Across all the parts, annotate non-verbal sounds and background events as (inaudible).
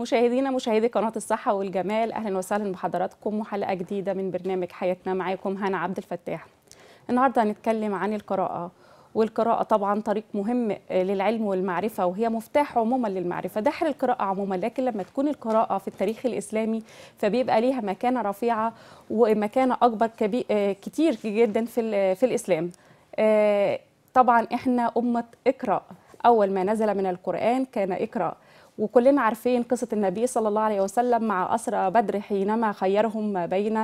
مشاهدينا مشاهدي قناه الصحه والجمال اهلا وسهلا بحضراتكم وحلقه جديده من برنامج حياتنا معاكم هنا عبد الفتاح النهارده هنتكلم عن القراءه والقراءة طبعا طريق مهم للعلم والمعرفة وهي مفتاح عموما للمعرفة دحر القراءة عموما لكن لما تكون القراءة في التاريخ الإسلامي فبيبقى ليها مكانة رفيعة ومكانة أكبر آه، كتير جدا في, في الإسلام آه، طبعا إحنا أمة اقرأ أول ما نزل من القرآن كان اقرأ وكلنا عارفين قصة النبي صلى الله عليه وسلم مع أسرى بدر حينما خيرهم بين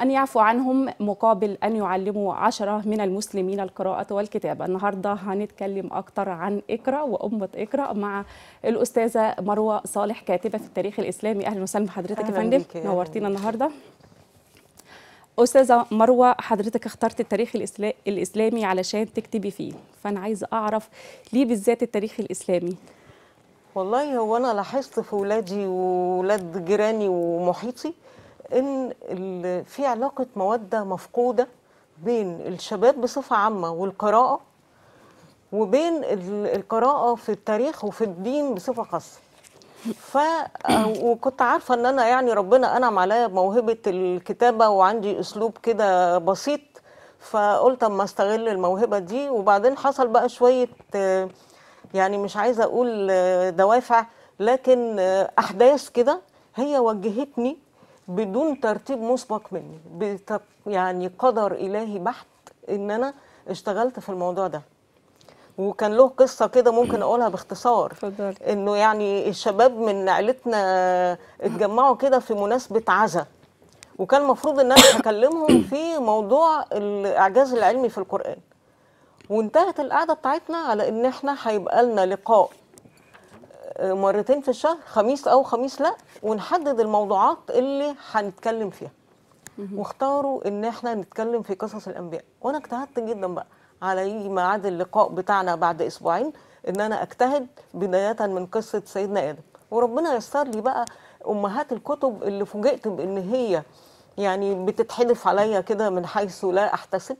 أن يعفو عنهم مقابل أن يعلموا عشرة من المسلمين القراءة والكتابة النهاردة هنتكلم أكتر عن إقرأ وأمة إقرأ مع الأستاذة مروة صالح كاتبة في التاريخ الإسلامي أهلا وسهلا بحضرتك يا فندم نورتينا النهاردة أستاذة مروة حضرتك اخترت التاريخ الإسلامي علشان تكتبي فيه فأنا عايزة أعرف ليه بالذات التاريخ الإسلامي والله هو انا لاحظت في ولادي وولاد جيراني ومحيطي ان في علاقه موده مفقوده بين الشباب بصفه عامه والقراءه وبين القراءه في التاريخ وفي الدين بصفه خاصه ف (clears throat) وكنت عارفه ان انا يعني ربنا انعم عليا بموهبه الكتابه وعندي اسلوب كده بسيط فقلت اما استغل الموهبه دي وبعدين حصل بقى شويه يعني مش عايزه اقول آه، دوافع لكن آه، احداث كده هي وجهتني بدون ترتيب مسبق مني يعني قدر الهي بحت ان انا اشتغلت في الموضوع ده وكان له قصه كده ممكن اقولها باختصار انه يعني الشباب من عيلتنا آه، اتجمعوا كده في مناسبه عزا وكان المفروض ان انا اكلمهم في موضوع الاعجاز العلمي في القران وانتهت القعده بتاعتنا على ان احنا هيبقى لنا لقاء آه، مرتين في الشهر خميس او خميس لا ونحدد الموضوعات اللي هنتكلم فيها واختاروا ان احنا نتكلم في قصص الانبياء وانا اجتهدت جدا بقى على ميعاد اللقاء بتاعنا بعد اسبوعين ان انا اجتهد بدايه من قصه سيدنا ادم وربنا يسر لي بقى امهات الكتب اللي فوجئت بان هي يعني بتتحدف عليا كده من حيث لا احتسب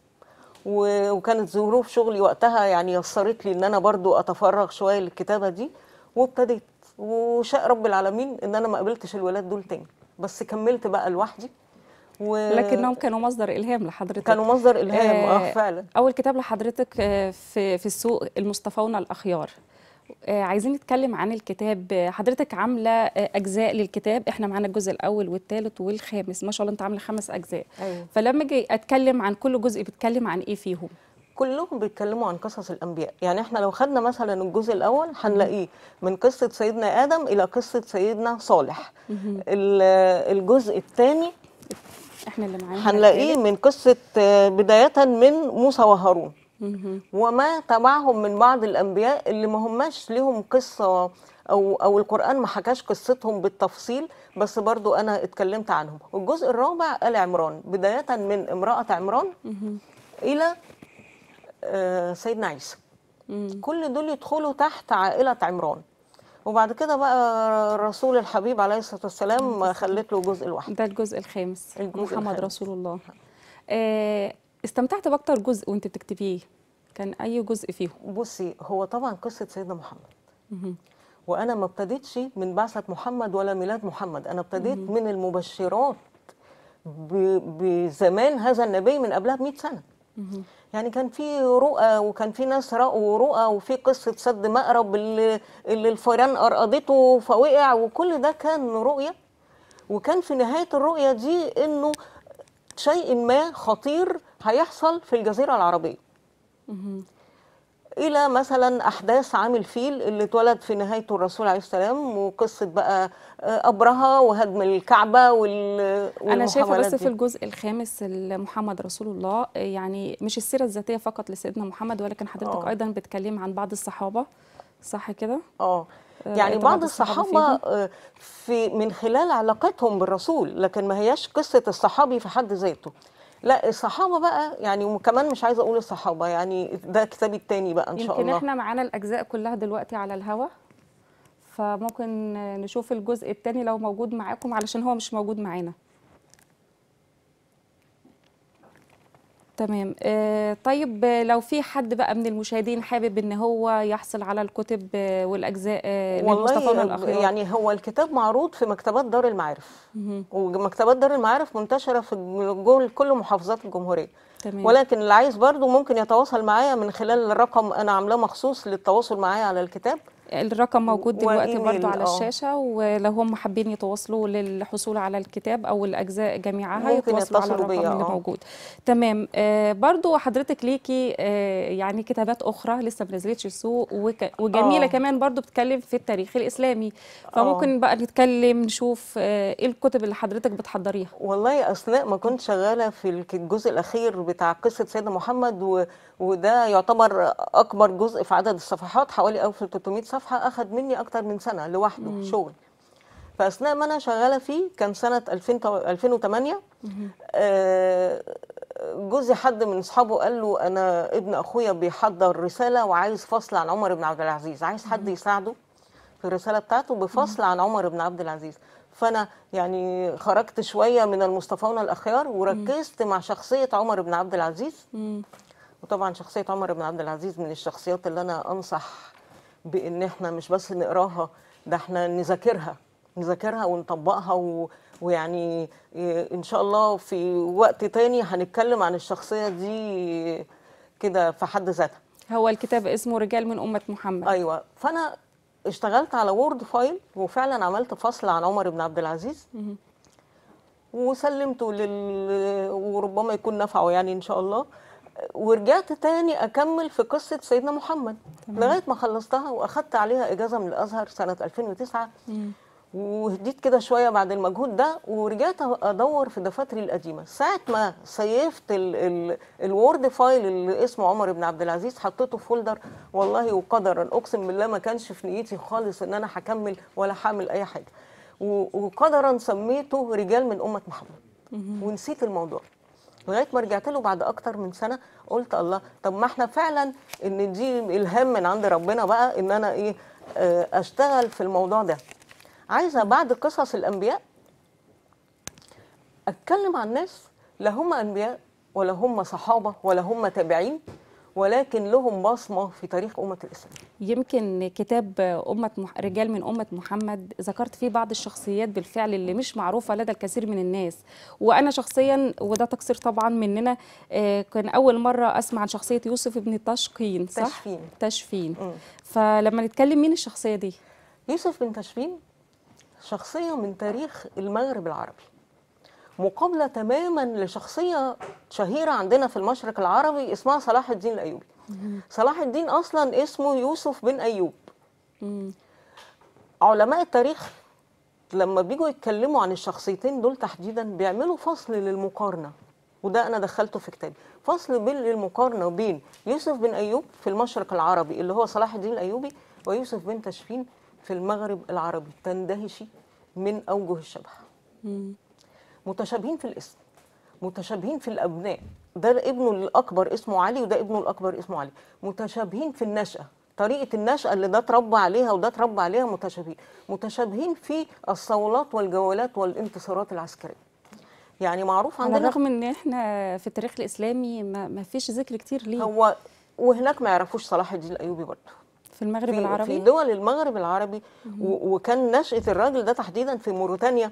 وكانت ظروف شغلي وقتها يعني يسرت لي ان انا برضو اتفرغ شويه للكتابه دي وابتديت وشاء رب العالمين ان انا ما قابلتش الولاد دول تاني بس كملت بقى لوحدي و... لكنهم كانوا مصدر الهام لحضرتك كانوا مصدر الهام اه, آه، فعلا اول كتاب لحضرتك آه، في في السوق المصطفون الاخيار آه، عايزين نتكلم عن الكتاب آه، حضرتك عامله آه، اجزاء للكتاب احنا معانا الجزء الاول والثالث والخامس ما شاء الله انت عامله خمس اجزاء أيوة. فلما اجي اتكلم عن كل جزء بيتكلم عن ايه فيهم كلهم بيتكلموا عن قصص الانبياء يعني احنا لو خدنا مثلا الجزء الاول هنلاقيه من قصه سيدنا ادم الى قصه سيدنا صالح الجزء الثاني احنا اللي معانا هنلاقيه من قصه بدايه من موسى وهارون وما تبعهم من بعض الانبياء اللي ما هماش لهم قصه او او القران ما حكاش قصتهم بالتفصيل بس برضو انا اتكلمت عنهم والجزء الرابع ال عمران بدايه من امراه عمران الى آه، سيدنا عيسى كل دول يدخلوا تحت عائله عمران وبعد كده بقى الرسول الحبيب عليه الصلاه والسلام خلت له جزء لوحده ده الجزء الخامس الجزء محمد الخامس. رسول الله آه استمتعت باكتر جزء وانت بتكتبيه كان اي جزء فيهم بصي هو طبعا قصه سيدنا محمد مم. وانا ما ابتديتش من بعثه محمد ولا ميلاد محمد انا ابتديت مم. من المبشرات بزمان هذا النبي من قبلها ب 100 سنه مم. يعني كان في رؤى وكان في ناس رأوا رؤى وفي قصه سد مقرب اللي, اللي الفيران ارقدته فوقع وكل ده كان رؤيه وكان في نهايه الرؤيه دي انه شيء ما خطير هيحصل في الجزيرة العربية إلى مثلا أحداث عام الفيل اللي اتولد في نهايته الرسول عليه السلام وقصة بقى آه، أبرهة وهدم الكعبة وال أنا شايفة بس دي. في الجزء الخامس محمد رسول الله يعني مش السيرة الذاتية فقط لسيدنا محمد ولكن حضرتك أوه. أيضا بتكلم عن بعض الصحابة صح كده؟ اه, آه، يعني بعض الصحابة آه، في من خلال علاقتهم بالرسول لكن ما هياش قصة الصحابي في حد ذاته لا الصحابه بقى يعني وكمان مش عايزه اقول الصحابه يعني ده كتابي الثاني بقى ان شاء الله يمكن احنا معانا الاجزاء كلها دلوقتي على الهوا فممكن نشوف الجزء الثاني لو موجود معاكم علشان هو مش موجود معانا تمام آه، طيب لو في حد بقى من المشاهدين حابب ان هو يحصل على الكتب آه، والاجزاء آه، والله الاخيره يعني هو الكتاب معروض في مكتبات دار المعارف ومكتبات دار المعارف منتشره في جول كل محافظات الجمهوريه تمام. ولكن اللي عايز برضه ممكن يتواصل معايا من خلال الرقم انا عاملاه مخصوص للتواصل معايا على الكتاب الرقم موجود دلوقتي برضو على آه. الشاشة ولو هم حابين يتواصلوا للحصول على الكتاب أو الأجزاء جميعها يتواصلوا على الرقم اللي آه. موجود تمام آه برضو حضرتك ليكي آه يعني كتابات أخرى لسه ما نزلتش السوق وجميلة أوه. كمان برضو بتتكلم في التاريخ الإسلامي فممكن أوه. بقى نتكلم نشوف آه، إيه الكتب اللي حضرتك بتحضريها والله أثناء ما كنت شغالة في الجزء الأخير بتاع قصة سيدنا محمد و... وده يعتبر أكبر جزء في عدد الصفحات حوالي 1300 صفحة صفحه اخذ مني اكتر من سنه لوحده مم. شغل فاثناء ما انا شغاله فيه كان سنه 2000 2008 آه جوزي حد من اصحابه قال له انا ابن اخويا بيحضر رساله وعايز فصل عن عمر بن عبد العزيز عايز حد يساعده في الرساله بتاعته بفصل عن عمر بن عبد العزيز فانا يعني خرجت شويه من المصطفون الاخيار وركزت مع شخصيه عمر بن عبد العزيز وطبعا شخصيه عمر بن عبد العزيز من الشخصيات اللي انا انصح بان احنا مش بس نقراها ده احنا نذاكرها نذاكرها ونطبقها و... ويعني ان شاء الله في وقت تاني هنتكلم عن الشخصيه دي كده في حد ذاتها هو الكتاب اسمه رجال من امه محمد ايوه فانا اشتغلت على وورد فايل وفعلا عملت فصل عن عمر بن عبد العزيز وسلمته لل وربما يكون نفعه يعني ان شاء الله ورجعت تاني اكمل في قصه سيدنا محمد تمام. لغايه ما خلصتها واخدت عليها اجازه من الازهر سنه 2009 وهديت كده شويه بعد المجهود ده ورجعت ادور في دفاتري القديمه ساعه ما سيفت الوورد فايل اللي اسمه عمر بن عبد العزيز حطيته فولدر والله وقدرا اقسم بالله ما كانش في نيتي خالص ان انا هكمل ولا هعمل اي حاجه وقدرا سميته رجال من امه محمد ونسيت الموضوع لغايه ما رجعت له بعد اكتر من سنه قلت الله طب ما احنا فعلا ان دي الهام من عند ربنا بقى ان انا ايه آه، اشتغل في الموضوع ده عايزه بعد قصص الانبياء اتكلم عن ناس لا هم انبياء ولا هم صحابه ولا هم تابعين ولكن لهم بصمه في تاريخ امه الاسلام. يمكن كتاب امه رجال من امه محمد ذكرت فيه بعض الشخصيات بالفعل اللي مش معروفه لدى الكثير من الناس وانا شخصيا وده تقصير طبعا مننا آه، كان اول مره اسمع عن شخصيه يوسف بن تشقين صح؟ تشفين تشفين م. فلما نتكلم مين الشخصيه دي؟ يوسف بن تشفين شخصيه من تاريخ المغرب العربي. مقابله تماما لشخصيه شهيره عندنا في المشرق العربي اسمها صلاح الدين الايوبي صلاح الدين اصلا اسمه يوسف بن ايوب علماء التاريخ لما بيجوا يتكلموا عن الشخصيتين دول تحديدا بيعملوا فصل للمقارنه وده انا دخلته في كتابي فصل بين المقارنه بين يوسف بن ايوب في المشرق العربي اللي هو صلاح الدين الايوبي ويوسف بن تشفين في المغرب العربي تندهشي من اوجه الشبه متشابهين في الاسم متشابهين في الابناء ده ابنه الاكبر اسمه علي وده ابنه الاكبر اسمه علي متشابهين في النشاه طريقه النشاه اللي ده اتربى عليها وده اتربى عليها متشابهين متشابهين في الصولات والجولات والانتصارات العسكريه يعني معروف عندنا على الرغم ان احنا في التاريخ الاسلامي ما فيش ذكر كتير ليه هو وهناك ما يعرفوش صلاح الدين الايوبي برضه في المغرب في العربي في دول المغرب العربي وكان نشأة الراجل ده تحديدا في موريتانيا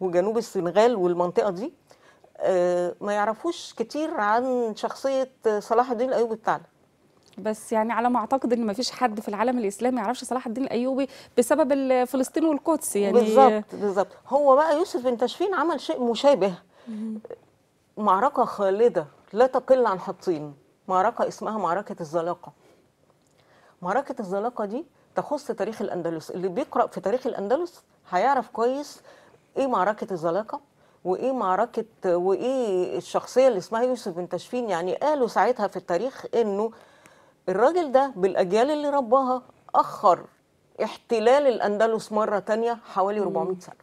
وجنوب السنغال والمنطقه دي آه، ما يعرفوش كتير عن شخصيه صلاح الدين الايوبي بتاعنا بس يعني على ما اعتقد ان ما فيش حد في العالم الاسلامي يعرفش صلاح الدين الايوبي بسبب فلسطين والقدس يعني بالظبط بالظبط هو بقى يوسف بن تاشفين عمل شيء مشابه معركه خالده لا تقل عن حطين معركه اسمها معركه الزلاقه معركه الزلاقه دي تخص تاريخ الاندلس اللي بيقرا في تاريخ الاندلس هيعرف كويس ايه معركه الزلاقه وايه معركه وايه الشخصيه اللي اسمها يوسف بن تشفين يعني قالوا ساعتها في التاريخ انه الراجل ده بالاجيال اللي رباها اخر احتلال الاندلس مره تانية حوالي 400 سنه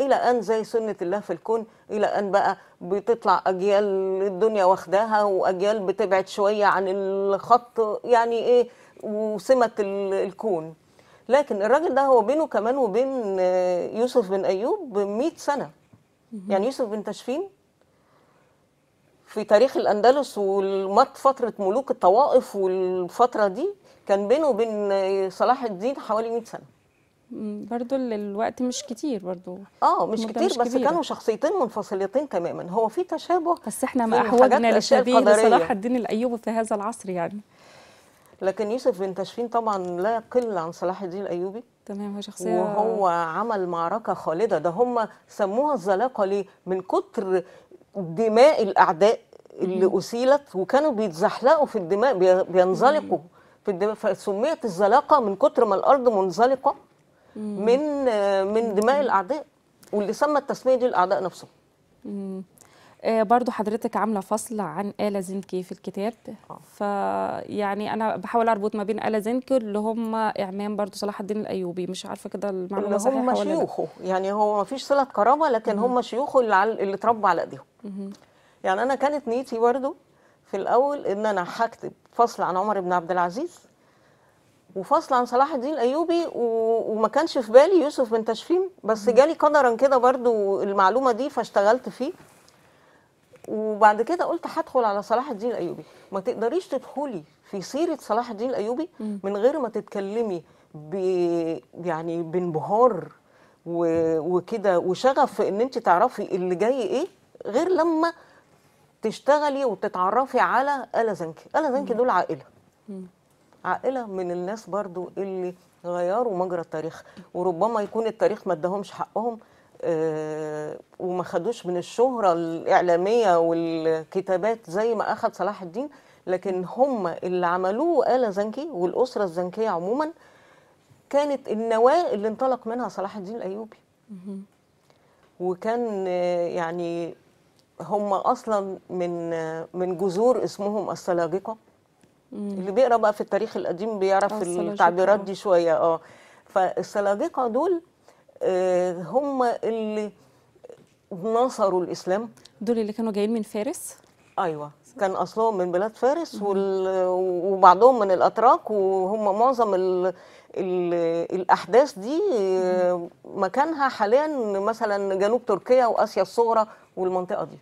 الى ان زي سنه الله في الكون الى ان بقى بتطلع اجيال الدنيا واخداها واجيال بتبعد شويه عن الخط يعني ايه وسمه الكون لكن الراجل ده هو بينه كمان وبين آه، يوسف بن ايوب 100 سنه يعني يوسف بن تشفين في تاريخ الاندلس ومات فتره ملوك الطوائف والفتره دي كان بينه وبين آه، صلاح الدين حوالي 100 سنه برضو الوقت مش كتير برضو اه مش كتير مش بس كبيرة. كانوا شخصيتين منفصلتين تماما هو في تشابه بس احنا ما احوجنا لشبيه صلاح الدين الايوبي في هذا العصر يعني لكن يوسف بن تشفين طبعا لا يقل عن صلاح الدين الايوبي تمام هو شخصيه وهو عمل معركه خالده ده هم سموها الزلاقه ليه من كتر دماء الاعداء اللي اسيلت وكانوا بيتزحلقوا في الدماء بينزلقوا في الدماء فسميت الزلاقه من كتر ما الارض منزلقه من من دماء الاعداء واللي سمى التسميه دي الاعداء نفسهم آه، برضو حضرتك عاملة فصل عن آلة زنكي في الكتاب آه. فيعني أنا بحاول أربط ما بين آلة زنكي اللي هم إعمام برضو صلاح الدين الأيوبي مش عارفة كده المعلومة اللي ولا هم شيوخه يعني هو ما فيش صلة كرامة لكن هم شيوخه اللي, اللي اتربوا على إيديهم يعني أنا كانت نيتي برضو في الأول إن أنا هكتب فصل عن عمر بن عبد العزيز وفصل عن صلاح الدين الايوبي و... وما كانش في بالي يوسف بن تشفيم بس جالي قدرا كده برضو المعلومه دي فاشتغلت فيه وبعد كده قلت هدخل على صلاح الدين الايوبي ما تقدريش تدخلي في سيره صلاح الدين الايوبي من غير ما تتكلمي ب... يعني بانبهار وكده وشغف ان انت تعرفي اللي جاي ايه غير لما تشتغلي وتتعرفي على الا زنكي الا زنكي دول عائله عائله من الناس برضو اللي غيروا مجرى التاريخ وربما يكون التاريخ ما ادهمش حقهم آه، وما خدوش من الشهرة الإعلامية والكتابات زي ما أخد صلاح الدين لكن هم اللي عملوه آلة زنكي والأسرة الزنكية عموما كانت النواة اللي انطلق منها صلاح الدين الأيوبي وكان آه، يعني هم أصلا من آه، من جذور اسمهم السلاجقة اللي بيقرا بقى في التاريخ القديم بيعرف التعبيرات دي شوية اه فالسلاجقة دول آه، هم اللي نصروا الاسلام دول اللي كانوا جايين من فارس ايوه كان اصلهم من بلاد فارس وبعضهم من الاتراك وهم معظم الـ الـ الاحداث دي آه، مكانها حاليا مثلا جنوب تركيا واسيا الصغرى والمنطقه دي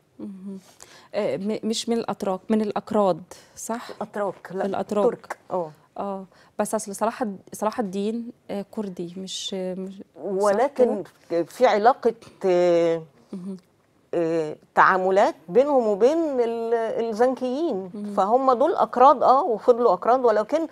آه، مش من الاتراك من الاكراد صح الاتراك لا الاتراك اه اه بس اصل صلاح صلاح الدين آه، كردي مش, مش ولكن في علاقه آه، آه، تعاملات بينهم وبين الزنكيين فهم دول اكراد اه وفضلوا اكراد ولكن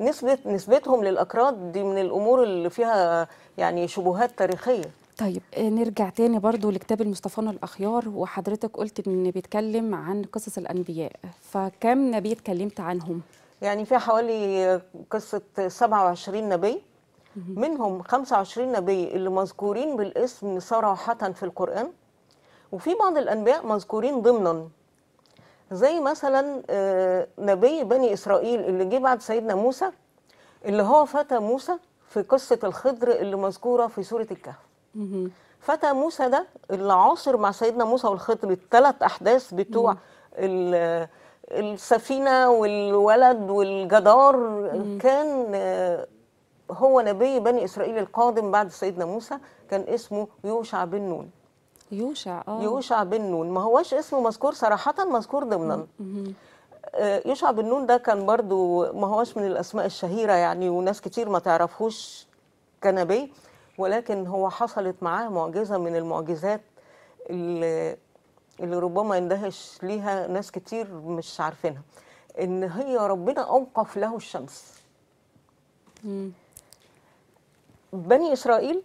نسبه نسبتهم للاكراد دي من الامور اللي فيها يعني شبهات تاريخيه طيب نرجع تاني برضو لكتاب المصطفون الأخيار وحضرتك قلت إن بيتكلم عن قصص الأنبياء فكم نبي اتكلمت عنهم؟ يعني فيها حوالي قصة 27 نبي منهم 25 نبي اللي مذكورين بالاسم صراحة في القرآن وفي بعض الأنبياء مذكورين ضمنا زي مثلا آه، نبي بني إسرائيل اللي جه بعد سيدنا موسى اللي هو فتى موسى في قصة الخضر اللي مذكورة في سورة الكهف فتى موسى ده اللي عاصر مع سيدنا موسى والخضر الثلاث أحداث بتوع السفينة والولد والجدار كان آه، هو نبي بني إسرائيل القادم بعد سيدنا موسى كان اسمه يوشع بن نون يوشع اه يوشع بن نون ما هوش اسمه مذكور صراحة مذكور ضمنا آه، يوشع بن نون ده كان برضو ما هوش من الأسماء الشهيرة يعني وناس كتير ما تعرفهوش كنبي ولكن هو حصلت معاه معجزة من المعجزات اللي اللي ربما يندهش ليها ناس كتير مش عارفينها ان هي ربنا اوقف له الشمس بني اسرائيل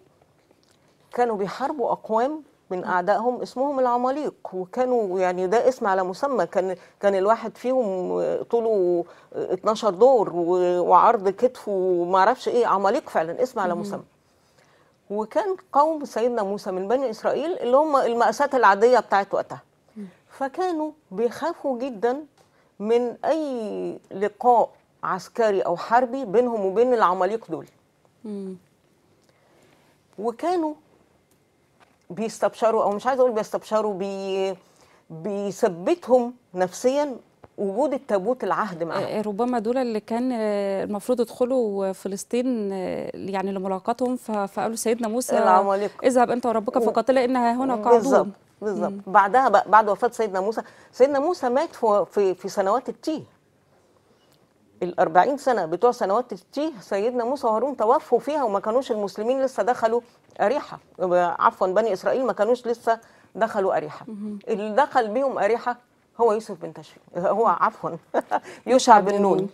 كانوا بيحاربوا اقوام من اعدائهم اسمهم العماليق وكانوا يعني ده اسم على مسمى كان كان الواحد فيهم طوله 12 دور وعرض كتفه وما اعرفش ايه عماليق فعلا اسم على مسمى وكان قوم سيدنا موسى من بني إسرائيل اللي هم المأساة العادية بتاعت وقتها فكانوا بيخافوا جدا من أي لقاء عسكري أو حربي بينهم وبين العماليق دول وكانوا بيستبشروا أو مش عايز أقول بيستبشروا بي بيثبتهم نفسيا وجود التابوت العهد آه، معاهم آه، ربما دول اللي كان آه، المفروض يدخلوا فلسطين يعني لملاقاتهم فقالوا سيدنا موسى اذهب انت وربك فقاتلا انها هنا قاعدون بالظبط بالظبط بعدها بعد وفاه سيدنا موسى سيدنا موسى مات في في سنوات التيه ال 40 سنه بتوع سنوات التيه سيدنا موسى وهارون توفوا فيها وما كانوش المسلمين لسه دخلوا اريحه عفوا بني اسرائيل ما كانوش لسه دخلوا اريحه اللي دخل بيهم اريحه هو يوسف بن تشفي هو عفوا يوشع بن نون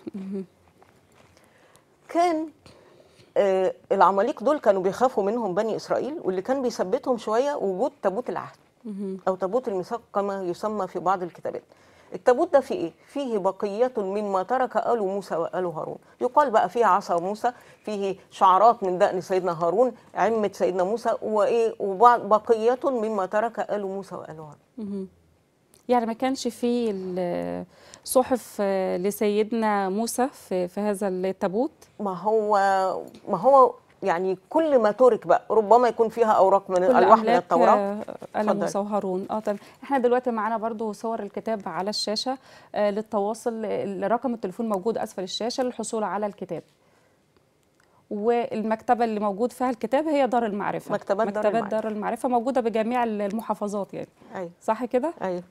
كان آه العماليق دول كانوا بيخافوا منهم بني اسرائيل واللي كان بيثبتهم شويه وجود تابوت العهد او تابوت الميثاق كما يسمى في بعض الكتابات التابوت ده فيه ايه؟ فيه بقية مما ترك آل موسى وآل هارون، يقال بقى فيه عصا موسى، فيه شعرات من دقن سيدنا هارون، عمة سيدنا موسى وايه وبقية مما ترك آل موسى وآل هارون. يعني ما كانش فيه صحف لسيدنا موسى في, في هذا التابوت ما هو ما هو يعني كل ما ترك بقى ربما يكون فيها اوراق من الواح من التوراه المصوهرون اه طيب احنا دلوقتي معانا برضو صور الكتاب على الشاشه آه، للتواصل رقم التليفون موجود اسفل الشاشه للحصول على الكتاب والمكتبه اللي موجود فيها الكتاب هي دار المعرفه مكتبات, مكتبات دار, المعرفة. دار المعرفه موجوده بجميع المحافظات يعني أي. أيوة. صح كده ايوه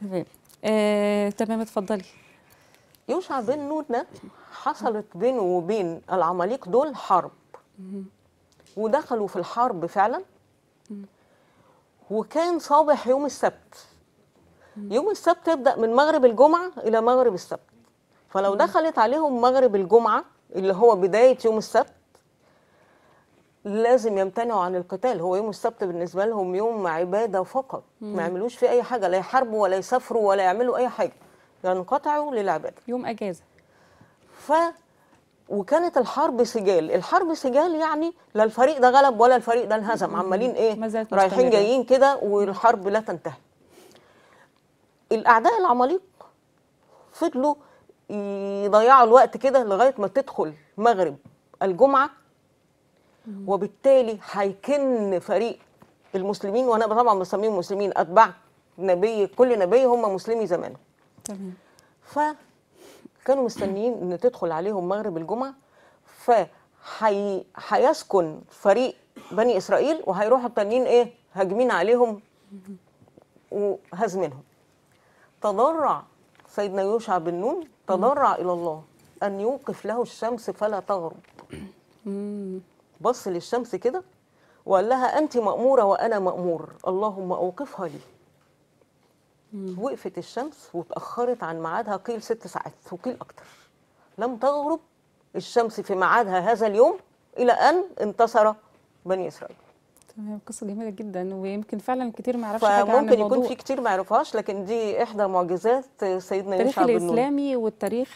تمام آه، تمام اتفضلي يوشع بن نونة حصلت بينه وبين العماليق دول حرب ودخلوا في الحرب فعلا وكان صباح يوم السبت يوم السبت يبدأ من مغرب الجمعة إلى مغرب السبت فلو دخلت عليهم مغرب الجمعة اللي هو بداية يوم السبت لازم يمتنعوا عن القتال هو يوم السبت بالنسبه لهم يوم عباده فقط ما يعملوش فيه اي حاجه لا يحاربوا ولا يسافروا ولا يعملوا اي حاجه ينقطعوا يعني للعباده يوم اجازه ف وكانت الحرب سجال الحرب سجال يعني لا الفريق ده غلب ولا الفريق ده انهزم عمالين ايه رايحين جايين كده والحرب لا تنتهي الاعداء العماليق فضلوا يضيعوا الوقت كده لغايه ما تدخل مغرب الجمعه وبالتالي هيكن فريق المسلمين وانا طبعا بسميهم مسلمين اتباع نبي كل نبي هم مسلمي زمانه تمام كانوا مستنيين ان تدخل عليهم مغرب الجمعه ف هيسكن فريق بني اسرائيل وهيروحوا التانيين ايه هاجمين عليهم وهزمينهم تضرع سيدنا يوشع بن نون تضرع الى الله ان يوقف له الشمس فلا تغرب بص للشمس كده وقال لها انت ماموره وانا مامور اللهم اوقفها لي وقفت الشمس وتاخرت عن ميعادها قيل ست ساعات وقيل اكتر لم تغرب الشمس في ميعادها هذا اليوم الى ان انتصر بني اسرائيل تمام قصه جميله جدا ويمكن فعلا كتير ما يعرفش حاجه عن الموضوع يكون في كتير ما يعرفهاش لكن دي احدى معجزات سيدنا يوسف التاريخ الاسلامي والتاريخ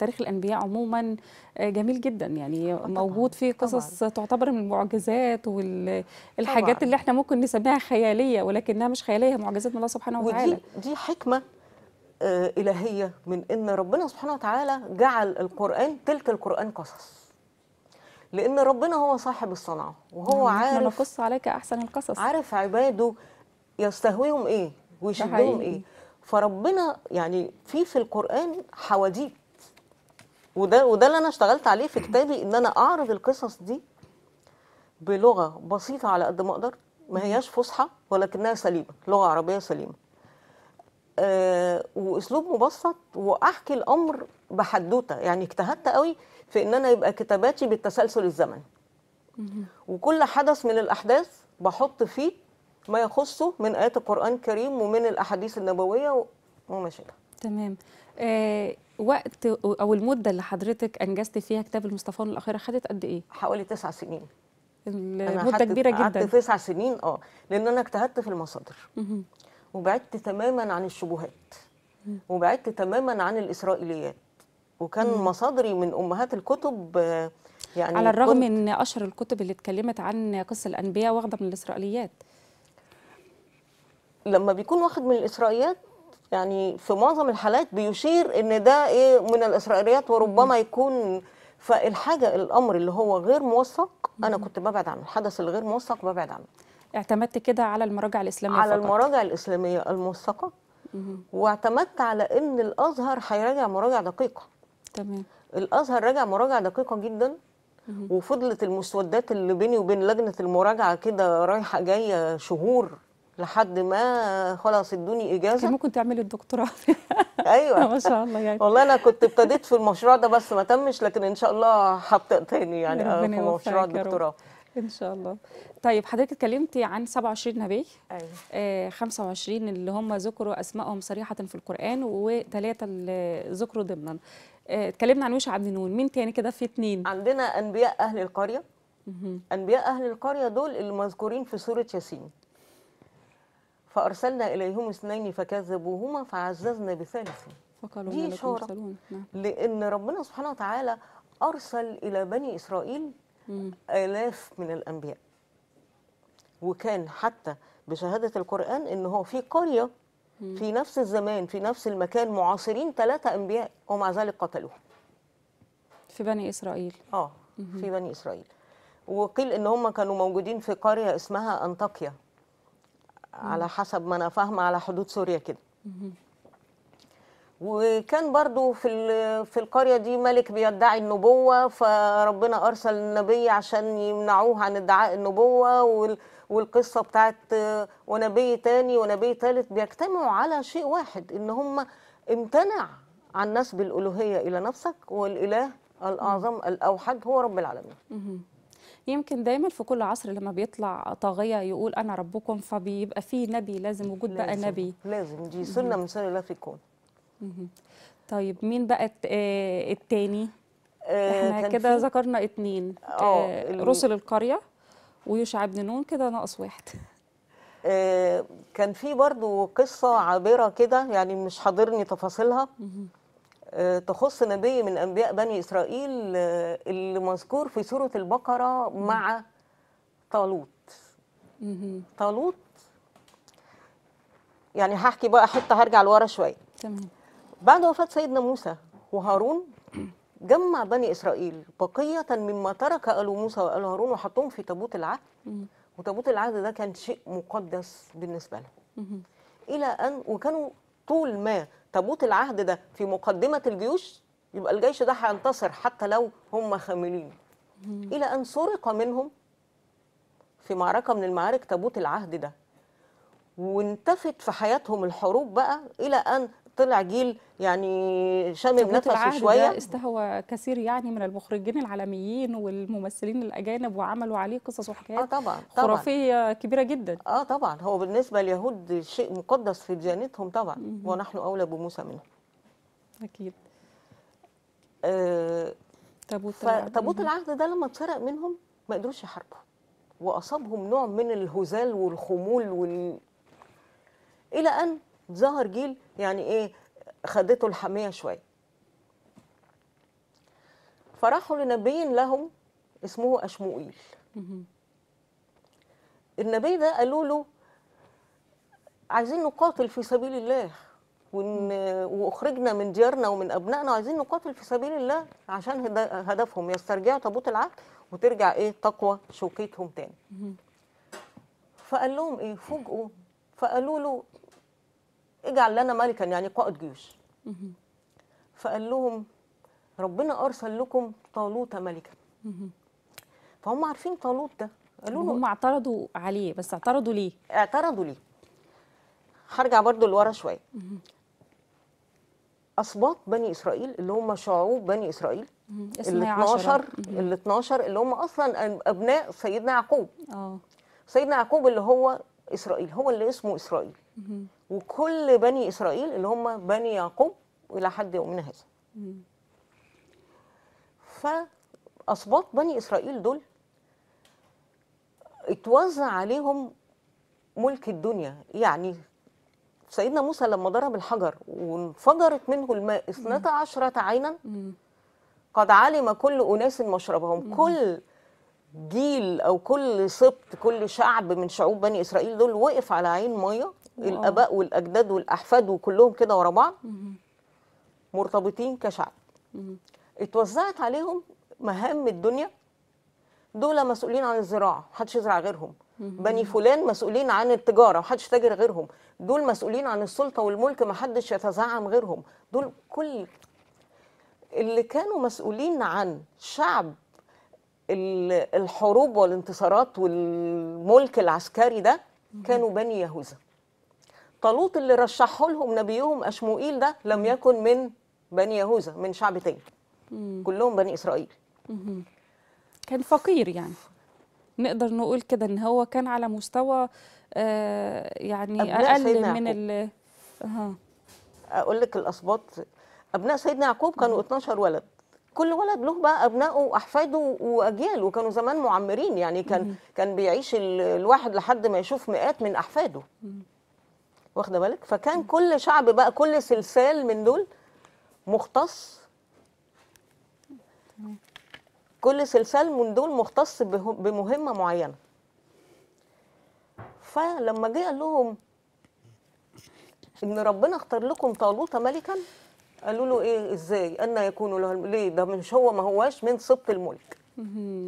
تاريخ الانبياء عموما آه، جميل جدا يعني آه، طبعا. موجود فيه قصص طبعا. تعتبر من المعجزات والحاجات طبعا. اللي احنا ممكن نسميها خياليه ولكنها مش خياليه معجزات من الله سبحانه وتعالى ودي دي حكمه آه، الهيه من ان ربنا سبحانه وتعالى جعل القران تلك القران قصص لان ربنا هو صاحب الصنعه وهو يعني عارف نقص عليك احسن القصص عارف عباده يستهويهم ايه ويشدهم ايه فربنا يعني في في القران حواديت وده وده اللي انا اشتغلت عليه في كتابي ان انا اعرض القصص دي بلغه بسيطه على قد ما اقدر ما هياش فصحى ولكنها سليمه لغه عربيه سليمه آه واسلوب مبسط واحكي الامر بحدوته يعني اجتهدت قوي في ان انا يبقى كتاباتي بالتسلسل الزمني وكل حدث من الاحداث بحط فيه ما يخصه من ايات القران الكريم ومن الاحاديث النبويه وما شابه تمام آه وقت او المده اللي حضرتك انجزت فيها كتاب المصطفى الاخيره خدت قد ايه حوالي تسع سنين المده كبيره جدا قعدت تسع سنين اه لان انا اجتهدت في المصادر وبعدت تماما عن الشبهات وبعدت تماما عن الاسرائيليات وكان مم. مصادري من امهات الكتب آه، يعني على الرغم من اشهر الكتب اللي اتكلمت عن قصه الانبياء واخده من الاسرائيليات لما بيكون واخد من الاسرائيليات يعني في معظم الحالات بيشير ان ده ايه من الاسرائيليات وربما يكون فالحاجه الامر اللي هو غير موثق انا كنت ببعد عنه الحدث الغير موثق ببعد عنه اعتمدت كده على المراجع الاسلاميه على فقط. المراجع الاسلاميه الموثقه واعتمدت على ان الازهر هيراجع مراجع دقيقه تمام الازهر راجع مراجعه دقيقه جدا وفضلت المسودات اللي بيني وبين لجنه المراجعه كده رايحه جايه شهور لحد ما خلاص ادوني اجازه كان ممكن تعملي الدكتوراه (laughs) ايوه (laughs) ما شاء الله يعني والله انا كنت ابتديت في المشروع ده بس ما تمش لكن ان شاء الله هبدا تاني يعني في مشروع الدكتوراه ان شاء الله طيب حضرتك اتكلمتي عن 27 نبي ايوه آه 25 اللي هم ذكروا اسمائهم صريحه في القران وثلاثه اللي ذكروا ضمنا آه، اتكلمنا عن وش عبد النون مين تاني كده في اتنين عندنا انبياء اهل القريه انبياء اهل القريه دول اللي مذكورين في سوره ياسين فارسلنا اليهم اثنين فكذبوهما فعززنا بثالث فقالوا دي اشاره نعم. لان ربنا سبحانه وتعالى ارسل الى بني اسرائيل مم. الاف من الانبياء وكان حتى بشهاده القران ان هو في قريه في نفس الزمان في نفس المكان معاصرين ثلاثة أنبياء ومع ذلك قتلوهم في بني إسرائيل آه في بني إسرائيل وقيل إن هم كانوا موجودين في قرية اسمها أنطاكيا على حسب ما أنا فاهمة على حدود سوريا كده وكان برضو في في القريه دي ملك بيدعي النبوه فربنا ارسل النبي عشان يمنعوه عن ادعاء النبوه والقصه بتاعت ونبي تاني ونبي تالت بيجتمعوا على شيء واحد ان هم امتنع عن نسب الالوهيه الى نفسك والاله الاعظم الاوحد هو رب العالمين. يمكن دايما في كل عصر لما بيطلع طاغيه يقول انا ربكم فبيبقى في نبي لازم وجود لازم. بقى نبي لازم دي سنه من سنه الله في الكون. طيب مين بقى آه، التاني؟ آه، احنا كده ذكرنا اثنين آه، رسل القريه ويوشع بن نون كده ناقص واحد آه، كان في برضو قصة عابرة كده يعني مش حاضرني تفاصيلها آه، تخص نبي من أنبياء بني إسرائيل آه، اللي مذكور في سورة البقرة مع طالوت طالوت يعني هحكي بقى حتة هرجع لورا شوية بعد وفاة سيدنا موسى وهارون جمع بني إسرائيل بقية مما ترك آل موسى وآل هارون وحطهم في تابوت العهد وتابوت العهد ده كان شيء مقدس بالنسبة لهم إلى أن وكانوا طول ما تابوت العهد ده في مقدمة الجيوش يبقى الجيش ده هينتصر حتى لو هم خاملين إلى أن سرق منهم في معركة من المعارك تابوت العهد ده وانتفت في حياتهم الحروب بقى إلى أن طلع جيل يعني شامل نفسه شويه استهوى كثير يعني من المخرجين العالميين والممثلين الاجانب وعملوا عليه قصص وحكايات آه طبعا طبعا خرافيه كبيره جدا اه طبعا هو بالنسبه لليهود شيء مقدس في ديانتهم طبعا ونحن اولى بموسى منهم اكيد آه تابوت العهد ده لما اتسرق منهم ما قدروش يحاربوا واصابهم نوع من الهزال والخمول وال الى ان ظهر جيل يعني ايه خدته الحميه شويه فراحوا لنبي لهم اسمه اشموئيل النبي ده قالوا له عايزين نقاتل في سبيل الله ون... واخرجنا من ديارنا ومن ابنائنا عايزين نقاتل في سبيل الله عشان هد... هدفهم يسترجعوا تابوت العهد وترجع ايه تقوى شوكتهم تاني فقال لهم ايه فوجئوا فقالوا له اجعل لنا ملكا يعني قائد جيوش فقال لهم ربنا ارسل لكم طالوت ملكا فهم عارفين طالوت ده قالوا له هم اعترضوا عليه بس اعترضوا ليه اعترضوا ليه هرجع برضو لورا شويه اسباط بني اسرائيل اللي هم شعوب بني اسرائيل ال 12 ال 12 اللي هم اصلا ابناء سيدنا يعقوب اه سيدنا يعقوب اللي هو اسرائيل هو اللي اسمه اسرائيل وكل بني اسرائيل اللي هم بني يعقوب الى حد يومنا هذا فاسباط بني اسرائيل دول اتوزع عليهم ملك الدنيا يعني سيدنا موسى لما ضرب الحجر وانفجرت منه الماء اثنتا عشرة عينا قد علم كل أناس مشربهم كل جيل او كل سبط كل شعب من شعوب بني اسرائيل دول وقف على عين ميه الاباء والاجداد والاحفاد وكلهم كده ورا بعض مرتبطين كشعب اتوزعت عليهم مهام الدنيا دول مسؤولين عن الزراعه محدش يزرع غيرهم بني فلان مسؤولين عن التجاره محدش تاجر غيرهم دول مسؤولين عن السلطه والملك محدش يتزعم غيرهم دول كل اللي كانوا مسؤولين عن شعب الحروب والانتصارات والملك العسكري ده كانوا بني يهوذا طالوت اللي رشحه لهم نبيهم اشموئيل ده لم يكن من بني يهوذا من شعب تاني كلهم بني اسرائيل كان فقير يعني نقدر نقول كده ان هو كان على مستوى آه يعني اقل من ال اقول لك الاسباط ابناء سيدنا يعقوب كانوا 12 ولد كل ولد له بقى ابنائه واحفاده واجياله كانوا زمان معمرين يعني كان مم. كان بيعيش الواحد لحد ما يشوف مئات من احفاده واخده بالك فكان مم. كل شعب بقى كل سلسال من دول مختص كل سلسال من دول مختص بمهمه معينه فلما جه قال لهم ان ربنا اختار لكم طالوت ملكا قالوا له ايه ازاي ان يكون له ليه ده مش هو ما هواش من سبط الملك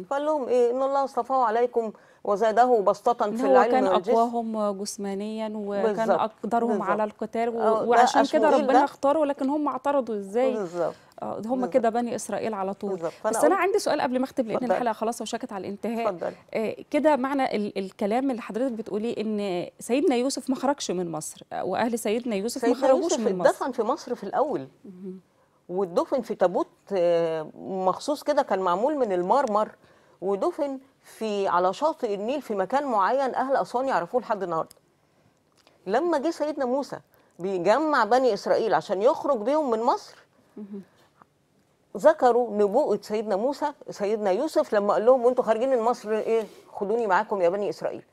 فقال لهم ايه ان الله اصطفاه عليكم وزاده بسطة في العلم كان أقواهم جسمانيا وكان أقدرهم على القتال آه، وعشان كده ربنا اختاره لكن هم اعترضوا إزاي بالزبط. اه هم كده بني اسرائيل على طول بس انا عندي سؤال قبل ما اختم لان الحلقه خلاص وشكت على الانتهاء آه كده معنى ال الكلام اللي حضرتك بتقوليه ان سيدنا يوسف ما خرجش من مصر آه، واهل سيدنا يوسف ما خرجوش من مصر دفن في مصر في الاول ودفن في تابوت آه، مخصوص كده كان معمول من المرمر ودفن في على شاطئ النيل في مكان معين اهل اسوان يعرفوه لحد النهارده لما جه سيدنا موسى بيجمع بني اسرائيل عشان يخرج بيهم من مصر ذكروا نبوءة سيدنا موسى سيدنا يوسف لما قال لهم وانتم خارجين من مصر ايه خدوني معاكم يا بني اسرائيل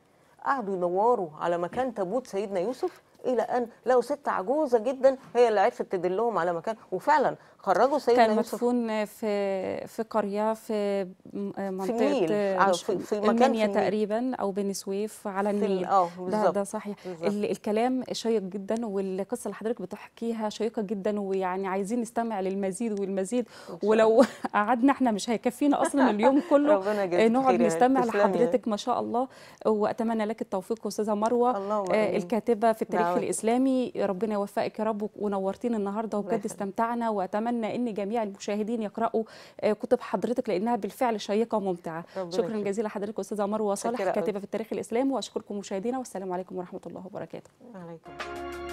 قعدوا يدوروا على مكان تابوت سيدنا يوسف الى ان لقوا ست عجوزه جدا هي اللي عرفت تدلهم على مكان وفعلا خرجوا سيدنا كان يوسف مدفون في في قريه في منطقه في النيل في, في مكان في تقريبا او بني سويف على النيل اه ده, ده صحيح بالزبط. الكلام شيق جدا والقصه اللي حضرتك بتحكيها شيقه جدا ويعني عايزين نستمع للمزيد والمزيد ولو (laughs) قعدنا احنا مش هيكفينا اصلا اليوم (laughs) كله نقعد نستمع لحضرتك ما شاء الله واتمنى لك التوفيق استاذه مروه آه الكاتبه في التاريخ الاسلامي ربنا يوفقك يا رب ونورتينا النهارده وبجد استمتعنا واتمنى واتمنى ان جميع المشاهدين يقراوا آه، كتب حضرتك لانها بالفعل شيقه وممتعه شكرا جزيلا لحضرتك استاذه مروه صالح كاتبه في التاريخ الاسلامي واشكركم مشاهدينا والسلام عليكم ورحمه الله وبركاته عليكم.